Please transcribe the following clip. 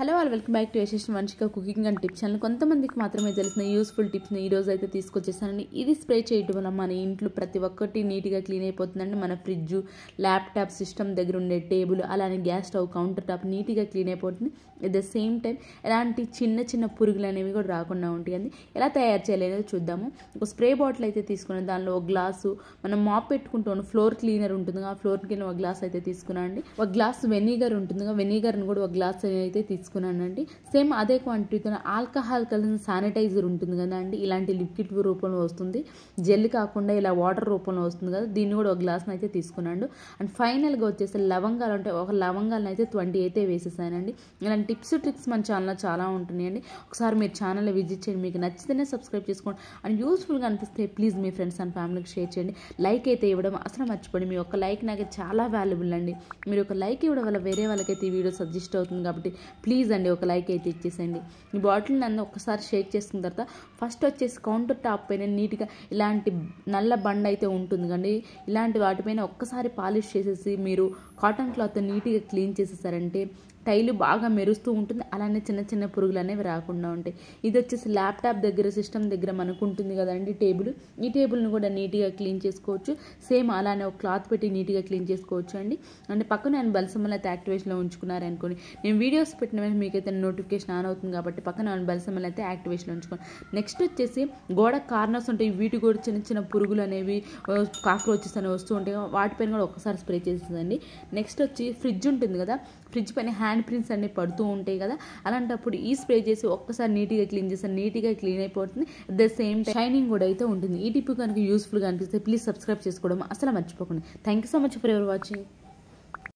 hello వాళ్ళు welcome back to యశేష్ మనిషిగా cooking and tips channel కొంతమందికి మాత్రమే తెలిసిన యూస్ఫుల్ టిప్స్ని ఈరోజు అయితే తీసుకొచ్చేసానండి ఇది స్ప్రే చేయడం వల్ల మన ఇంట్లో ప్రతి ఒక్కటి నీట్గా క్లీన్ అయిపోతుందండి మన ఫ్రిడ్జ్ ల్యాప్టాప్ సిస్టమ్ దగ్గర ఉండే టేబుల్ అలానే గ్యాస్ స్టవ్ కౌంటర్ టాప్ నీట్గా క్లీన్ అయిపోతుంది అట్ ద సేమ్ టైం ఎలాంటి చిన్న చిన్న పురుగులు అనేవి కూడా రాకుండా ఉంటాయండి ఎలా తయారు చేయాలనేది చూద్దాము ఒక స్ప్రే బాటిల్ అయితే తీసుకున్నాను దానిలో ఒక గ్లాసు మనం మాప్ పెట్టుకుంటాం ఫ్లోర్ క్లీనర్ ఉంటుంది ఆ ఫ్లోర్ క్లీనర్ ఒక గ్లాస్ అయితే తీసుకున్నాను ఒక గ్లాస్ వెనిగర్ ఉంటుందిగా వెనిగర్ని కూడా ఒక గ్లాస్ అయితే తీసుకున్నాను తీసుకున్నానండి సేమ్ అదే క్వాంటిటీతో ఆల్కహాల్ కలిసిన శానిటైజర్ ఉంటుంది కదా అండి ఇలాంటి లిక్విడ్ రూపంలో వస్తుంది జెల్ కాకుండా ఇలా వాటర్ రూపంలో వస్తుంది కదా దీన్ని కూడా ఒక గ్లాస్ని అయితే తీసుకున్నాను అండ్ ఫైనల్గా వచ్చేసి లవంగాలు అంటే ఒక లవంగాలను అయితే ట్వంటీ అయితే వేసేసానండి ఇలాంటి టిప్స్ ట్రిక్స్ మన ఛానల్లో చాలా ఉంటున్నాయండి ఒకసారి మీరు ఛానల్ విజిట్ చేయండి మీకు నచ్చితేనే సబ్స్క్రైబ్ చేసుకోండి అండ్ యూస్ఫుల్గా అనిపిస్తే ప్లీజ్ మీ ఫ్రెండ్స్ అండ్ ఫ్యామిలీకి షేర్ చేయండి లైక్ అయితే ఇవ్వడం అసలు మర్చిపోండి మీ యొక్క లైక్ నాకు చాలా వాల్యుబుల్ అండి మీరు ఒక లైక్ ఇవ్వడం వల్ల వేరే వాళ్ళకైతే ఈ వీడియో సజెస్ట్ అవుతుంది కాబట్టి ప్లీజ్ ప్లీజ్ అండి ఒక లైక్ అయితే ఇచ్చేసండి ఈ బాటిల్ నన్ను ఒకసారి షేక్ చేసుకున్న తర్వాత ఫస్ట్ వచ్చేసి కౌంటర్ టాప్ పైన నీట్గా ఇలాంటి నల్ల బండ అయితే ఉంటుంది కండి ఇలాంటి వాటిపైన ఒక్కసారి పాలిష్ చేసేసి మీరు కాటన్ క్లాత్ నీట్గా క్లీన్ చేసేసారంటే టైలు బాగా మెరుస్తూ ఉంటుంది అలానే చిన్న చిన్న పురుగులు అనేవి రాకుండా ఉంటాయి ఇది వచ్చేసి ల్యాప్టాప్ దగ్గర సిస్టమ్ దగ్గర మనకు ఉంటుంది కదండి టేబుల్ ఈ టేబుల్ని కూడా నీట్గా క్లీన్ చేసుకోవచ్చు సేమ్ అలానే ఒక క్లాత్ పెట్టి నీట్గా క్లీన్ చేసుకోవచ్చు అండి అంటే పక్కన ఆయన బల్సమల్ అయితే యాక్టివేషన్లో ఉంచుకున్నారనుకోండి నేను వీడియోస్ పెట్టిన వెంటనే మీకైతే నోటిఫికేషన్ ఆన్ అవుతుంది కాబట్టి పక్కన ఆయన బల్సమల్ అయితే యాక్టివేషన్లో ఉంచుకోండి నెక్స్ట్ వచ్చేసి గోడ కార్నర్స్ ఉంటాయి వీటి కూడా చిన్న చిన్న పురుగులు అనేవి కాక్రోచెస్ అనేవి వస్తూ ఉంటాయి వాటిపైన కూడా ఒకసారి స్ప్రే చేసేదండి నెక్స్ట్ వచ్చి ఫ్రిడ్జ్ ఉంటుంది కదా ఫ్రిడ్జ్ పైన హ్యాండ్ హ్యాండ్ ప్రింట్స్ అన్నీ పడుతూ ఉంటాయి కదా అలాంటప్పుడు ఈ స్ప్రే చేసి ఒక్కసారి నీట్గా క్లీన్ చేస్తే నీట్గా క్లీన్ అయిపోతుంది ద సేమ్ టైం షైనింగ్ కూడా అయితే ఉంటుంది ఈ టిప్ కనుక యూస్ఫుల్గా అనిపిస్తే ప్లీజ్ సబ్స్క్రైబ్ చేసుకోవడం అసలు మర్చిపోకండి thank you so much for ever watching